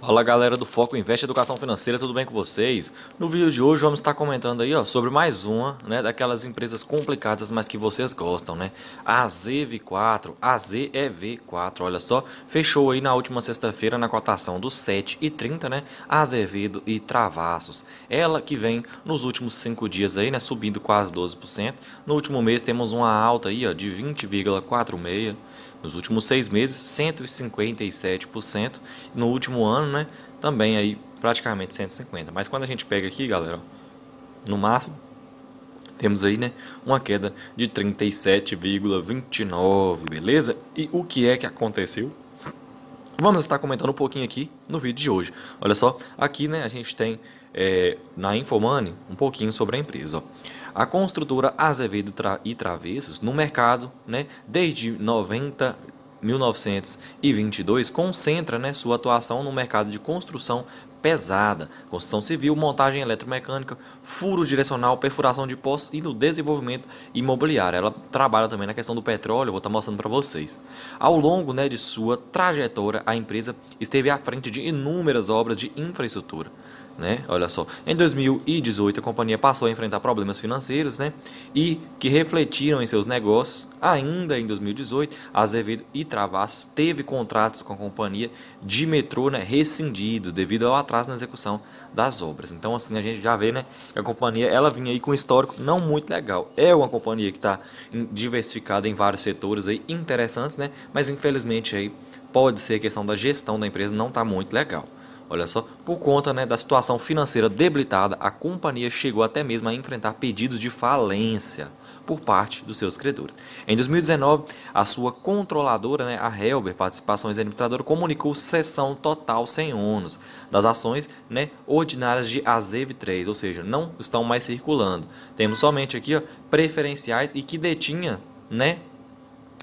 Fala galera do Foco Investe Educação Financeira, tudo bem com vocês? No vídeo de hoje vamos estar comentando aí ó, sobre mais uma né, daquelas empresas complicadas, mas que vocês gostam, né? A ZV4, a ZEV4, olha só, fechou aí na última sexta-feira na cotação dos 7,30, né? Azevedo e Travassos. Ela que vem nos últimos 5 dias aí, né? Subindo quase 12%. No último mês temos uma alta aí ó, de 20,46%. Nos últimos seis meses, 157%. No último ano, né, também aí praticamente 150%. Mas quando a gente pega aqui, galera, ó, no máximo, temos aí né, uma queda de 37,29, beleza? E o que é que aconteceu? Vamos estar comentando um pouquinho aqui no vídeo de hoje. Olha só, aqui né, a gente tem é, na InfoMoney um pouquinho sobre a empresa. Ó a construtora Azevedo e Travessos no mercado, né, desde 90 1922 concentra né, sua atuação no mercado de construção pesada, construção civil, montagem eletromecânica, furo direcional, perfuração de poços e no desenvolvimento imobiliário. Ela trabalha também na questão do petróleo, vou estar tá mostrando para vocês. Ao longo né, de sua trajetória, a empresa esteve à frente de inúmeras obras de infraestrutura. Né? Olha só, em 2018 a companhia passou a enfrentar problemas financeiros, né? E que refletiram em seus negócios. Ainda em 2018, Azevedo e Travassos teve contratos com a companhia de metrô, né, rescindidos devido ao atraso na execução das obras. Então, assim a gente já vê, né, que a companhia ela vinha aí com um histórico não muito legal. É uma companhia que está diversificada em vários setores aí interessantes, né? Mas infelizmente aí pode ser questão da gestão da empresa não tá muito legal. Olha só, por conta né, da situação financeira debilitada, a companhia chegou até mesmo a enfrentar pedidos de falência por parte dos seus credores. Em 2019, a sua controladora, né, a Helber Participações Administradora, comunicou cessão total sem ônus das ações né, ordinárias de Azev 3, ou seja, não estão mais circulando. Temos somente aqui ó, preferenciais e que detinha né,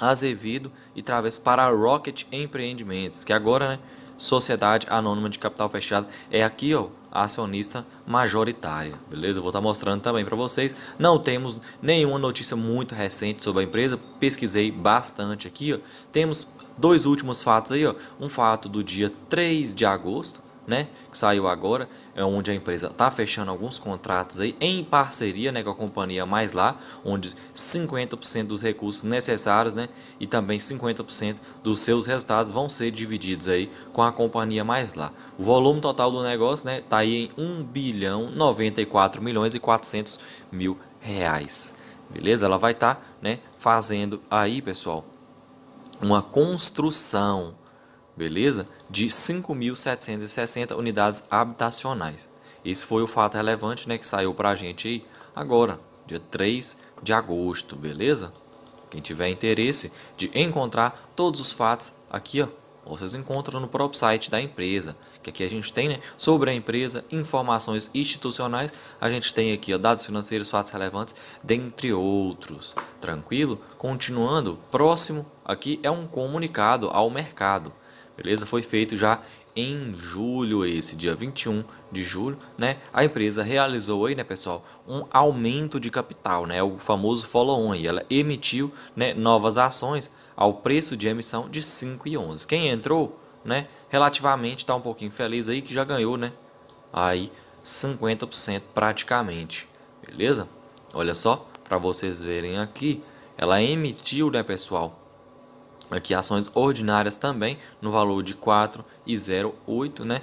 Azevedo e Traves para a Rocket Empreendimentos, que agora né, Sociedade Anônima de Capital Fechado. É aqui, ó, a acionista majoritária, beleza? Vou estar tá mostrando também para vocês. Não temos nenhuma notícia muito recente sobre a empresa, pesquisei bastante aqui, ó. Temos dois últimos fatos aí, ó. Um fato do dia 3 de agosto, né, que saiu agora, é onde a empresa está fechando alguns contratos aí em parceria, né, com a companhia Mais Lá, onde 50% dos recursos necessários, né, e também 50% dos seus resultados vão ser divididos aí com a companhia Mais Lá. O volume total do negócio, né, tá aí em 1 bilhão 94 milhões e 400 mil reais. Beleza? Ela vai estar, tá, né, fazendo aí, pessoal, uma construção beleza? De 5.760 unidades habitacionais. Esse foi o fato relevante, né, que saiu para a gente aí agora, dia 3 de agosto, beleza? Quem tiver interesse de encontrar todos os fatos aqui, ó, vocês encontram no próprio site da empresa, que aqui a gente tem né, sobre a empresa, informações institucionais, a gente tem aqui ó, dados financeiros, fatos relevantes, dentre outros. Tranquilo? Continuando, próximo aqui é um comunicado ao mercado beleza? Foi feito já em julho, esse dia 21 de julho, né? A empresa realizou aí, né, pessoal, um aumento de capital, né? O famoso follow-on. Ela emitiu, né, novas ações ao preço de emissão de 5,11. Quem entrou, né, relativamente tá um pouquinho feliz aí que já ganhou, né? Aí 50% praticamente. Beleza? Olha só, para vocês verem aqui, ela emitiu, né, pessoal, aqui ações ordinárias também no valor de 4,08 e né?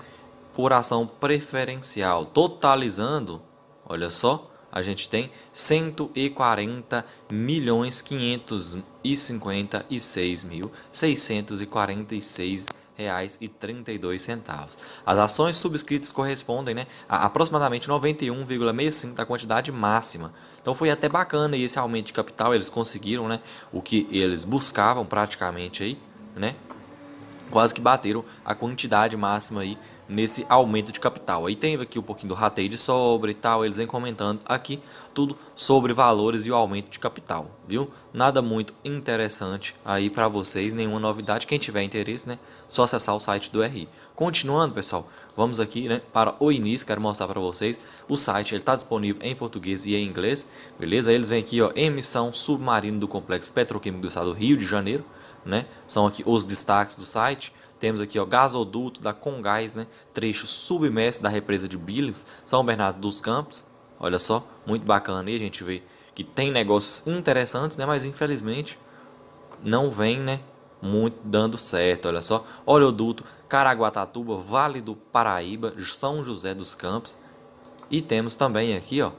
Por ação preferencial, totalizando, olha só, a gente tem 140 milhões 556 mil 646 centavos. As ações subscritas correspondem né, a aproximadamente 91,65% da quantidade máxima. Então foi até bacana esse aumento de capital, eles conseguiram né, o que eles buscavam praticamente aí, né? quase que bateram a quantidade máxima aí nesse aumento de capital. Aí tem aqui um pouquinho do rateio de sobre e tal, eles vêm comentando aqui tudo sobre valores e o aumento de capital, viu? Nada muito interessante aí para vocês, nenhuma novidade. Quem tiver interesse, né, só acessar o site do RI. Continuando, pessoal, vamos aqui, né, para o início, quero mostrar para vocês o site, ele tá disponível em português e em inglês, beleza? Eles vêm aqui, ó, emissão submarino do complexo petroquímico do estado do Rio de Janeiro né? São aqui os destaques do site. Temos aqui o gasoduto da Congás, né? Trecho submerso da represa de Billings, São Bernardo dos Campos. Olha só, muito bacana aí a gente vê que tem negócios interessantes, né? Mas infelizmente não vem, né? Muito dando certo, olha só. Oleoduto Caraguatatuba, Vale do Paraíba, São José dos Campos. E temos também aqui, ó,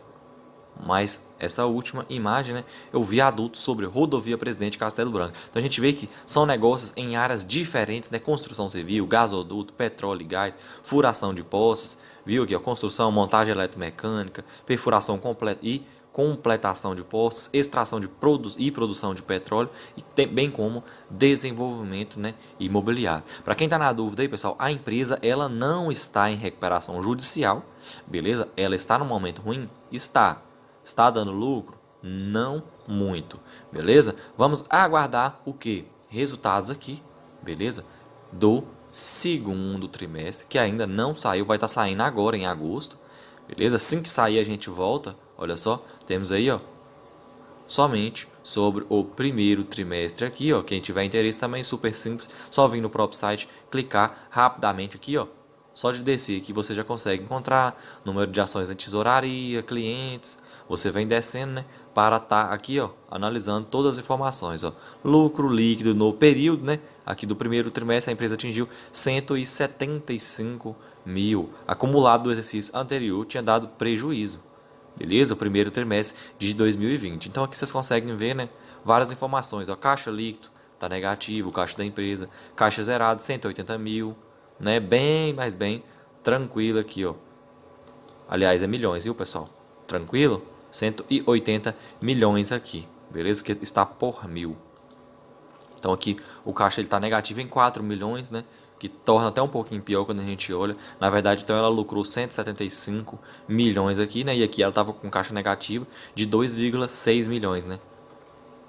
mas essa última imagem, né, eu vi adulto sobre rodovia Presidente Castelo Branco. Então a gente vê que são negócios em áreas diferentes, né, construção civil, gasoduto, petróleo e gás, furação de poços, viu aqui, ó, construção, montagem eletromecânica, perfuração completa e completação de poços, extração de produ e produção de petróleo, e bem como desenvolvimento né, imobiliário. Para quem está na dúvida aí, pessoal, a empresa ela não está em recuperação judicial, beleza? Ela está no momento ruim? Está Está dando lucro? Não muito, beleza? Vamos aguardar o que? Resultados aqui, beleza? Do segundo trimestre, que ainda não saiu, vai estar tá saindo agora em agosto, beleza? Assim que sair a gente volta, olha só, temos aí, ó, somente sobre o primeiro trimestre aqui, ó. Quem tiver interesse também, super simples, só vir no próprio site, clicar rapidamente aqui, ó, só de descer que você já consegue encontrar número de ações na tesouraria, clientes. Você vem descendo, né? Para estar tá aqui, ó, analisando todas as informações, ó. Lucro líquido no período, né? Aqui do primeiro trimestre a empresa atingiu 175 mil. Acumulado do exercício anterior tinha dado prejuízo. Beleza? O primeiro trimestre de 2020. Então aqui vocês conseguem ver, né? Várias informações, ó. Caixa líquido tá negativo, caixa da empresa, caixa zerado 180 mil, né? Bem, mais bem tranquila aqui, ó. Aliás, é milhões, viu, pessoal? Tranquilo? 180 milhões aqui, beleza? Que está por mil. Então aqui o caixa está negativo em 4 milhões, né? Que torna até um pouquinho pior quando a gente olha. Na verdade, então ela lucrou 175 milhões aqui, né? E aqui ela estava com caixa negativa de 2,6 milhões, né?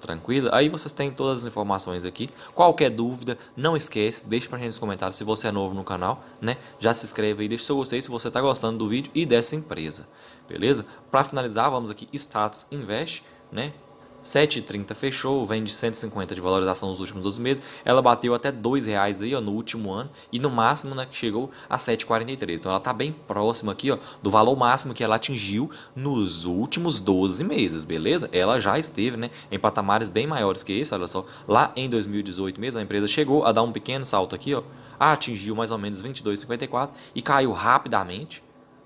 Tranquilo? Aí vocês têm todas as informações aqui. Qualquer dúvida, não esquece, deixe pra gente nos comentários se você é novo no canal, né? Já se inscreve aí, deixa seu gostei se você está gostando do vídeo e dessa empresa. Beleza? Para finalizar, vamos aqui status invest, né? 7,30 fechou, vem de 150 de valorização nos últimos 12 meses. Ela bateu até R$ aí, ó, no último ano e no máximo né, chegou a 7,43. Então ela tá bem próxima aqui ó, do valor máximo que ela atingiu nos últimos 12 meses, beleza? Ela já esteve né, em patamares bem maiores que esse, olha só. Lá em 2018 mesmo, a empresa chegou a dar um pequeno salto aqui, ó, atingiu mais ou menos 22,54 e caiu rapidamente,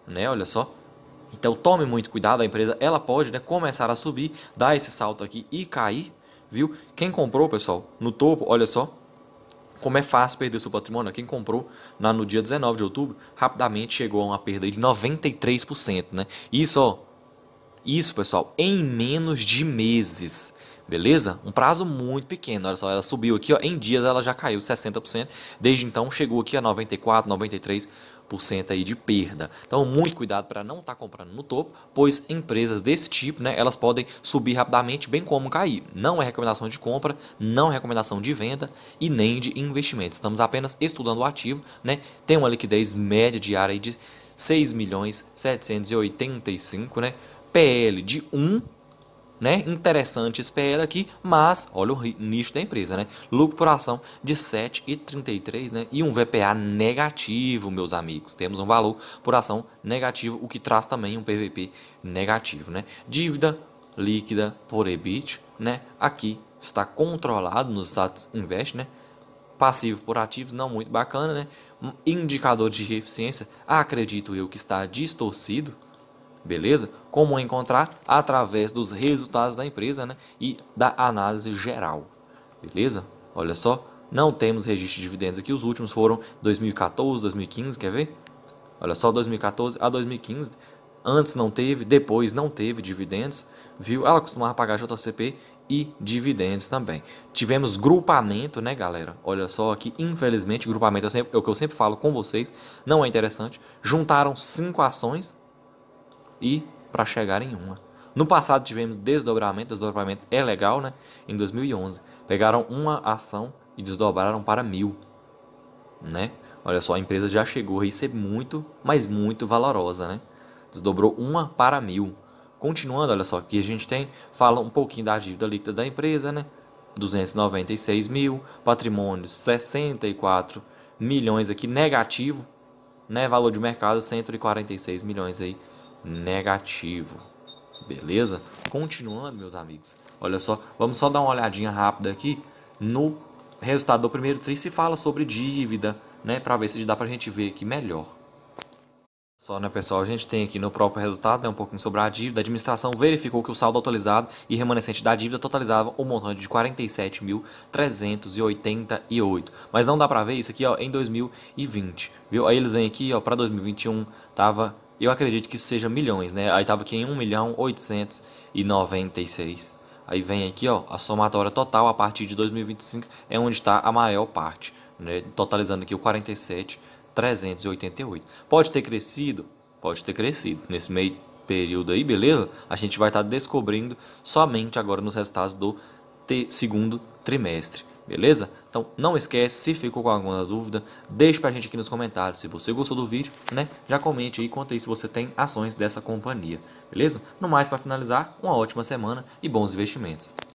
né? Olha só então tome muito cuidado, a empresa ela pode né, começar a subir, dar esse salto aqui e cair, viu? Quem comprou, pessoal, no topo, olha só, como é fácil perder seu patrimônio. Né? Quem comprou na, no dia 19 de outubro, rapidamente chegou a uma perda de 93%, né? Isso, ó, isso, pessoal, em menos de meses. Beleza? Um prazo muito pequeno. Olha só, ela subiu aqui, ó, em dias ela já caiu 60%. Desde então chegou aqui a 94, 93 10% aí de perda. Então, muito cuidado para não estar tá comprando no topo, pois empresas desse tipo, né, elas podem subir rapidamente, bem como cair. Não é recomendação de compra, não é recomendação de venda e nem de investimento. Estamos apenas estudando o ativo, né? Tem uma liquidez média diária de 6 milhões 785, né? PL de 1 né, interessantes para ela aqui, mas olha o nicho da empresa, né? Lucro por ação de 7,33, né? E um VPA negativo, meus amigos. Temos um valor por ação negativo, o que traz também um PVP negativo, né? Dívida líquida por EBIT, né? Aqui está controlado nos status invest, né? Passivo por ativos, não muito bacana, né? Um indicador de eficiência, acredito eu que está distorcido, beleza? Como encontrar? Através dos resultados da empresa né? e da análise geral, beleza? Olha só, não temos registro de dividendos aqui, os últimos foram 2014, 2015, quer ver? Olha só, 2014 a 2015, antes não teve, depois não teve dividendos, viu? Ela costumava pagar JCP e dividendos também. Tivemos grupamento, né, galera? Olha só aqui infelizmente, grupamento é, sempre, é o que eu sempre falo com vocês, não é interessante. Juntaram cinco ações, e para chegar em uma. No passado tivemos desdobramento, desdobramento é legal, né? Em 2011, pegaram uma ação e desdobraram para mil, né? Olha só, a empresa já chegou a ser muito, mas muito valorosa, né? Desdobrou uma para mil. Continuando, olha só, aqui a gente tem, fala um pouquinho da dívida líquida da empresa, né? 296 mil, patrimônio 64 milhões aqui negativo, né? Valor de mercado 146 milhões aí negativo. Beleza? Continuando, meus amigos. Olha só, vamos só dar uma olhadinha rápida aqui no resultado do primeiro tri se fala sobre dívida, né, para ver se dá para a gente ver aqui melhor. Só, né, pessoal, a gente tem aqui no próprio resultado, né, um pouquinho sobre a dívida. A administração verificou que o saldo atualizado e remanescente da dívida totalizava um montante de 47.388. Mas não dá para ver isso aqui, ó, em 2020, viu? Aí eles vêm aqui, ó, para 2021 tava eu acredito que seja milhões, né? Aí tava aqui em 1 milhão 896. Aí vem aqui, ó, a somatória total a partir de 2025 é onde está a maior parte, né? Totalizando aqui o 47,388. Pode ter crescido? Pode ter crescido. Nesse meio período aí, beleza? A gente vai estar tá descobrindo somente agora nos resultados do segundo trimestre beleza? Então não esquece, se ficou com alguma dúvida, deixe pra gente aqui nos comentários. Se você gostou do vídeo, né, já comente aí, conta aí se você tem ações dessa companhia, beleza? No mais, para finalizar, uma ótima semana e bons investimentos.